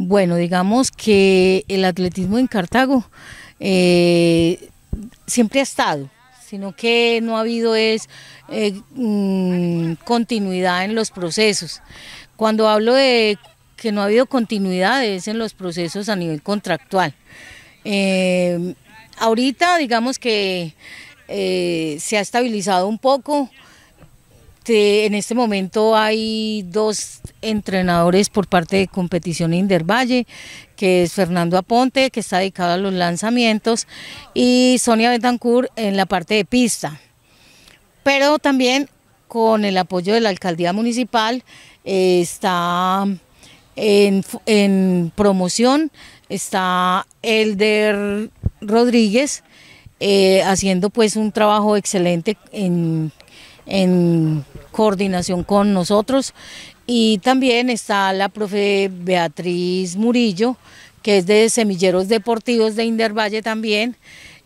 Bueno, digamos que el atletismo en Cartago eh, siempre ha estado, sino que no ha habido es eh, mm, continuidad en los procesos. Cuando hablo de que no ha habido continuidad es en los procesos a nivel contractual. Eh, ahorita digamos que se ha estabilizado un poco este, en este momento hay dos entrenadores por parte de Competición Indervalle, que es Fernando Aponte, que está dedicado a los lanzamientos, y Sonia Betancourt en la parte de pista. Pero también con el apoyo de la alcaldía municipal eh, está en, promoción, está Elder Rodríguez eh, haciendo pues un trabajo excelente en en coordinación con nosotros y también está la profe Beatriz Murillo, que es de Semilleros Deportivos de Indervalle también,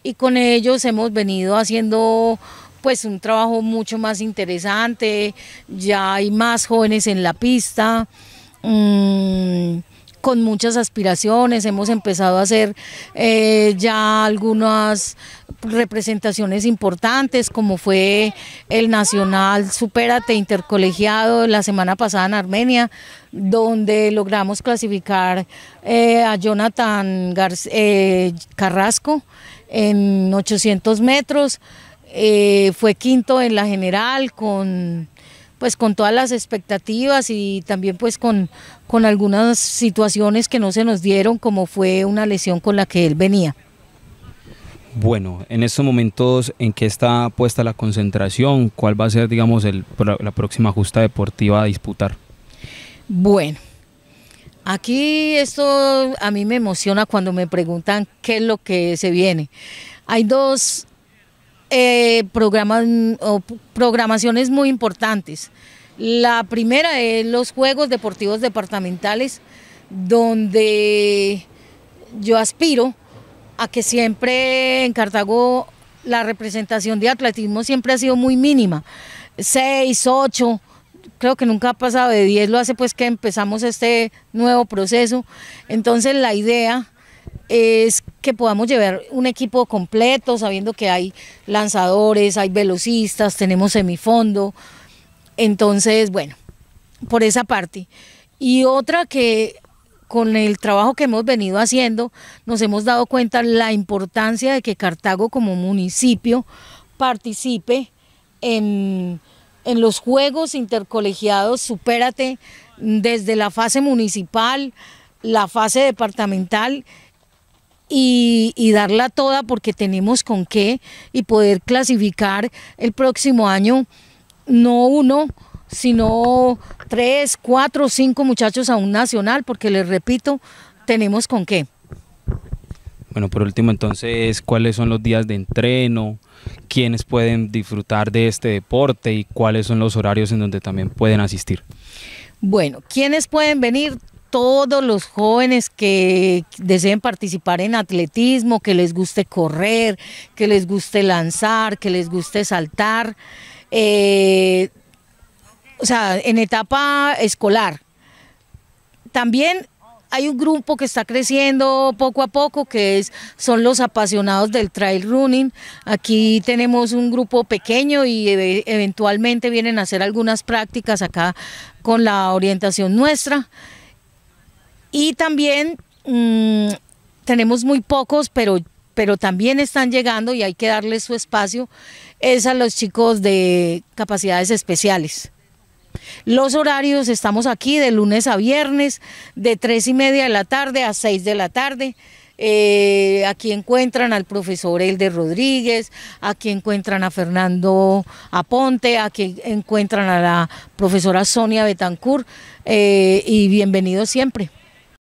y con ellos hemos venido haciendo pues un trabajo mucho más interesante, ya hay más jóvenes en la pista, mm, con muchas aspiraciones, hemos empezado a hacer eh, ya algunas representaciones importantes como fue el Nacional Supérate Intercolegiado la semana pasada en Armenia, donde logramos clasificar eh, a Jonathan eh, Carrasco en 800 metros, fue quinto en la general con pues con todas las expectativas y también pues con, con algunas situaciones que no se nos dieron, como fue una lesión con la que él venía. Bueno, en estos momentos, ¿en que está puesta la concentración? ¿Cuál va a ser, digamos, el, la próxima justa deportiva a disputar? Bueno, aquí esto a mí me emociona cuando me preguntan qué es lo que se viene. Hay dos eh, programas, o programaciones muy importantes. La primera es los Juegos Deportivos Departamentales, donde yo aspiro a que siempre en Cartago la representación de atletismo siempre ha sido muy mínima, seis, ocho, creo que nunca ha pasado de 10, lo hace pues que empezamos este nuevo proceso. Entonces la idea es que podamos llevar un equipo completo, sabiendo que hay lanzadores, hay velocistas, tenemos semifondo. Entonces, bueno, por esa parte. Y otra que con el trabajo que hemos venido haciendo, nos hemos dado cuenta la importancia de que Cartago como municipio participe en, en los Juegos Intercolegiados Supérate desde la fase municipal, la fase departamental y, darla toda porque tenemos con qué y poder clasificar el próximo año no uno, sino tres, cuatro, cinco muchachos a un nacional, porque les repito, tenemos con qué. Bueno, por último entonces, ¿cuáles son los días de entreno? ¿Quiénes pueden disfrutar de este deporte y cuáles son los horarios en donde también pueden asistir? Bueno, ¿quiénes pueden venir? todos los jóvenes que deseen participar en atletismo, que les guste correr, que les guste lanzar, que les guste saltar, eh, o sea, en etapa escolar. También hay un grupo que está creciendo poco a poco, que es, son los apasionados del trail running. Aquí tenemos un grupo pequeño y eh, eventualmente vienen a hacer algunas prácticas acá con la orientación nuestra. Y también mm, tenemos muy pocos, pero, pero también están llegando y hay que darles su espacio, es a los chicos de capacidades especiales. Los horarios, estamos aquí de lunes a viernes, de tres y media de la tarde a 6 de la tarde. Eh, aquí encuentran al profesor Elde Rodríguez, aquí encuentran a Fernando Aponte, aquí encuentran a la profesora Sonia Betancourt eh, y bienvenidos siempre.